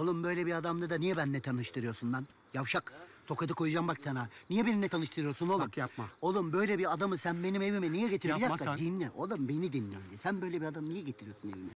Oğlum böyle bir adamla da niye benimle tanıştırıyorsun lan? Yavşak. Tokadı koyacağım bak sana. Niye benimle tanıştırıyorsun oğlum? Bak yapma. Oğlum böyle bir adamı sen benim evime niye getiriyorsun? Yapma Bir dakika, sen. Dinle. Oğlum beni dinle önce. Sen böyle bir adamı niye getiriyorsun evime?